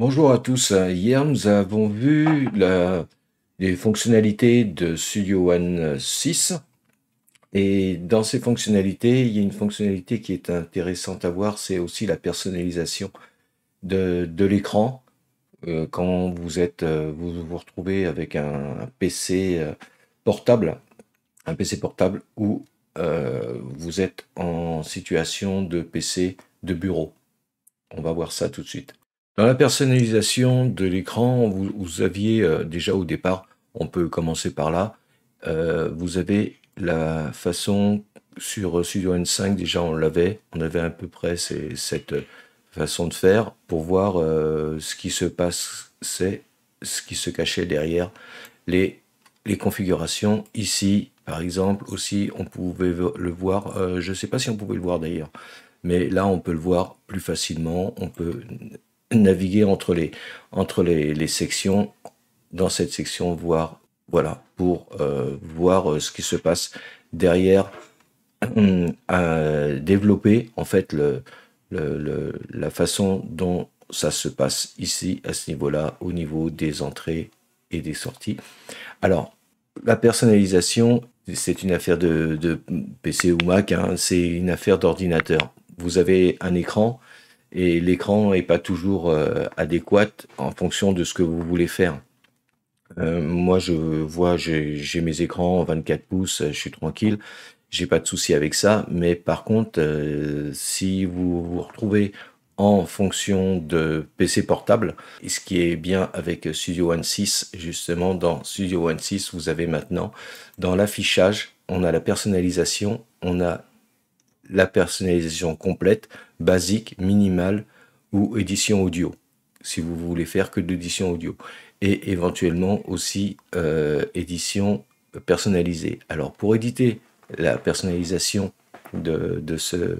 Bonjour à tous. Hier, nous avons vu les fonctionnalités de Studio One 6. Euh, Et dans ces fonctionnalités, il y a une fonctionnalité qui est intéressante à voir, c'est aussi la personnalisation de, l'écran. Euh, quand vous êtes, euh, vous vous retrouvez avec un, PC portable, un PC portable où vous êtes en situation de PC de bureau. On va voir ça tout de suite. Dans la personnalisation de l'écran, vous, aviez euh, déjà au départ, on peut commencer par là, euh, vous avez la façon sur euh, Studio N5, déjà on l'avait, on avait à peu près cette façon de faire pour voir ce qui se passait, ce qui se cachait derrière les, les configurations. Ici, par exemple, aussi, on pouvait le voir, je ne sais pas si on pouvait le voir d'ailleurs, mais là, on peut le voir plus facilement, on peut naviguer entre les, entre les, sections, dans cette section, voir, voilà, pour euh, voir euh, ce qui se passe derrière, euh, développer en fait le, la façon dont ça se passe ici, à ce niveau-là, au niveau des entrées et des sorties. Alors, la personnalisation, c'est une affaire de, PC ou Mac, hein, c'est une affaire d'ordinateur. Vous avez un écran, et l'écran n'est pas toujours euh, adéquat en fonction de ce que vous voulez faire. Euh, moi, je vois, j'ai mes écrans 24 pouces, je suis tranquille, j'ai pas de souci avec ça. Mais par contre, euh, si vous vous retrouvez en fonction de PC portable, et ce qui est bien avec Studio One 6, justement, dans Studio One 6, vous avez maintenant dans l'affichage, on a la personnalisation, on a la personnalisation complète, basique, minimale ou édition audio, si vous voulez faire que de l'édition audio. Et éventuellement aussi euh, édition personnalisée. Alors pour éditer la personnalisation de, de, ce,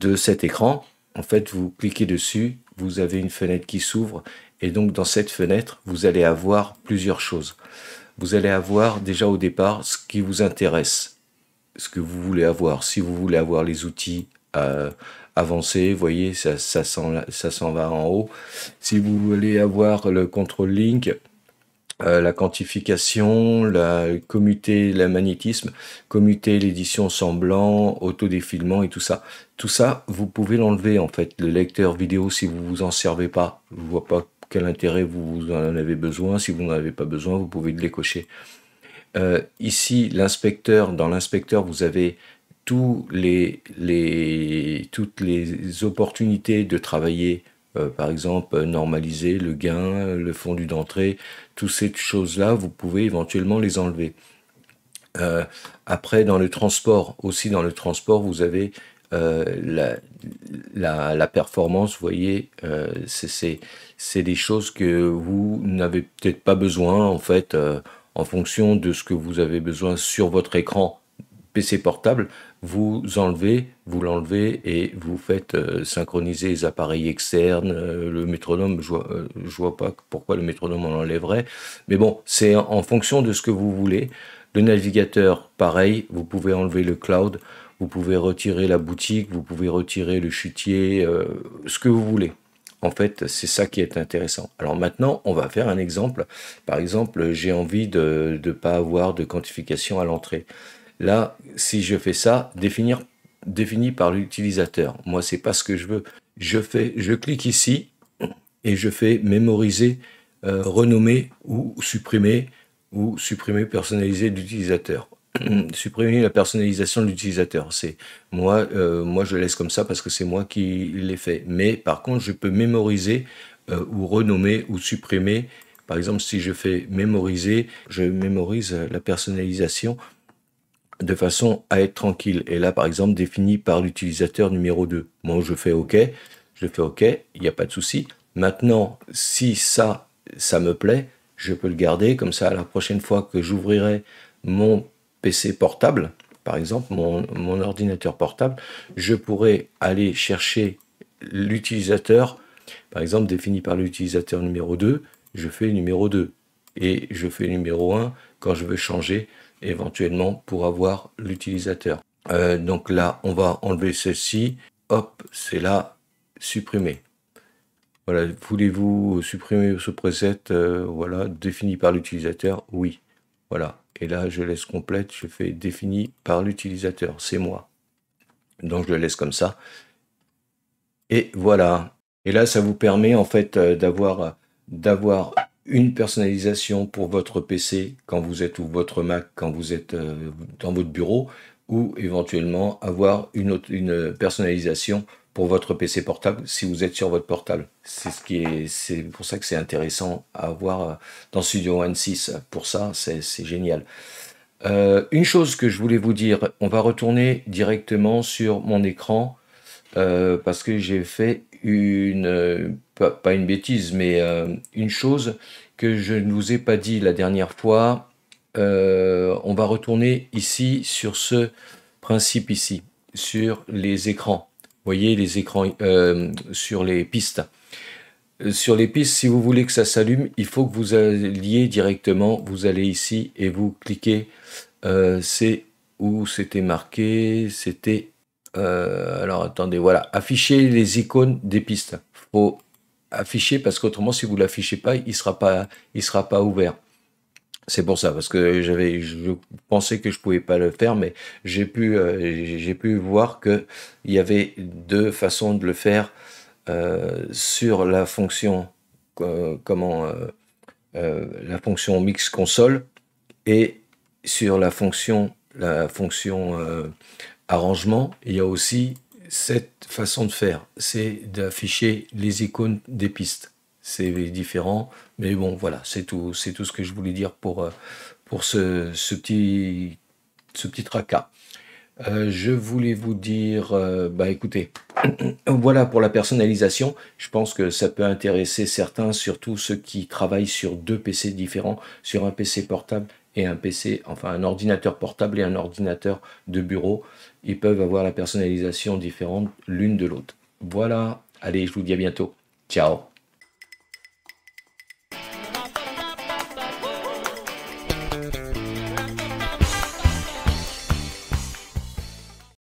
de cet écran, en fait vous cliquez dessus, vous avez une fenêtre qui s'ouvre et donc dans cette fenêtre vous allez avoir plusieurs choses. Vous allez avoir déjà au départ ce qui vous intéresse ce que vous voulez avoir. Si vous voulez avoir les outils euh, avancés, vous voyez, ça, ça s'en va en haut. Si vous voulez avoir le contrôle link, euh, la quantification, la commuter, le magnétisme, commuter l'édition semblant, autodéfilement et tout ça. Tout ça, vous pouvez l'enlever en fait. Le lecteur vidéo, si vous vous en servez pas, je vois pas quel intérêt vous, en avez besoin. Si vous n'en avez pas besoin, vous pouvez le cocher euh, ici, l'inspecteur, dans l'inspecteur, vous avez tous toutes les opportunités de travailler, euh, par exemple, euh, normaliser le gain, le fondu d'entrée, toutes ces choses-là, vous pouvez éventuellement les enlever. après, dans le transport, aussi dans le transport, vous avez la, performance, vous voyez, c'est des choses que vous n'avez peut-être pas besoin, en fait, en fonction de ce que vous avez besoin sur votre écran PC portable, vous enlevez, vous l'enlevez et vous faites euh, synchroniser les appareils externes, euh, le métronome, je vois, euh, vois pas pourquoi le métronome on l'enlèverait, mais bon, c'est en, fonction de ce que vous voulez. Le navigateur, pareil, vous pouvez enlever le cloud, vous pouvez retirer la boutique, vous pouvez retirer le chutier, ce que vous voulez. En fait, c'est ça qui est intéressant. Alors maintenant, on va faire un exemple. Par exemple, j'ai envie de ne pas avoir de quantification à l'entrée. Là, si je fais ça, définir, défini par l'utilisateur. Moi, c'est pas ce que je veux. Je, fais, je clique ici et je fais mémoriser, euh, renommer ou supprimer ou supprimer personnaliser l'utilisateur. Mm, supprimer la personnalisation de l'utilisateur. C'est moi, euh, moi je laisse comme ça parce que c'est moi qui l'ai fait. Mais par contre, je peux mémoriser euh, ou renommer ou supprimer. Par exemple, si je fais mémoriser, je mémorise la personnalisation de façon à être tranquille. Et là, par exemple, définie par l'utilisateur numéro 2. Moi, je fais OK, je fais OK, il n'y a pas de souci. Maintenant, si ça, ça me plaît, je peux le garder. Comme ça, la prochaine fois que j'ouvrirai mon PC portable, par exemple, mon, ordinateur portable, je pourrais aller chercher l'utilisateur, par exemple défini par l'utilisateur numéro 2, je fais numéro 2 et je fais numéro 1 quand je veux changer éventuellement pour avoir l'utilisateur. Euh, donc là, on va enlever celle-ci. Hop, c'est là, supprimer. Voilà, voulez-vous supprimer ce preset euh, Voilà, défini par l'utilisateur Oui. Voilà. Et là, je laisse complète, je fais défini par l'utilisateur, c'est moi. Donc je le laisse comme ça. Et voilà. Et là, ça vous permet en fait euh, d'avoir une personnalisation pour votre PC quand vous êtes ou votre Mac quand vous êtes euh, dans votre bureau ou éventuellement avoir une, autre, une personnalisation pour votre PC portable si vous êtes sur votre portable. C'est ce qui est, c'est pour ça que c'est intéressant à avoir euh, dans Studio One 6. Pour ça, c'est, génial. Euh, une chose que je voulais vous dire, on va retourner directement sur mon écran euh, parce que j'ai fait une, pas, une bêtise, mais une chose que je ne vous ai pas dit la dernière fois. on va retourner ici sur ce principe ici, sur les écrans voyez, les écrans euh, sur les pistes. Euh, sur les pistes, si vous voulez que ça s'allume, il faut que vous alliez directement, vous allez ici et vous cliquez, euh, c'est où c'était marqué, c'était, alors attendez, voilà, afficher les icônes des pistes. faut afficher parce qu'autrement, si vous l'affichez pas, il sera pas, il sera pas ouvert. C'est pour ça, parce que j'avais, je pensais que je pouvais pas le faire, mais j'ai pu, euh, j'ai pu voir que il y avait deux façons de le faire euh, sur la fonction, euh, comment, la fonction mix console et sur la fonction, la fonction arrangement. Il y a aussi cette façon de faire, c'est d'afficher les icônes des pistes c'est différent. Mais bon, voilà, c'est tout, c'est tout ce que je voulais dire pour, euh, pour ce, ce petit, ce petit tracas. Euh, je voulais vous dire, euh, bah écoutez, voilà pour la personnalisation. Je pense que ça peut intéresser certains, surtout ceux qui travaillent sur deux PC différents, sur un PC portable et un PC, enfin un ordinateur portable et un ordinateur de bureau. Ils peuvent avoir la personnalisation différente l'une de l'autre. Voilà, allez, je vous dis à bientôt. Ciao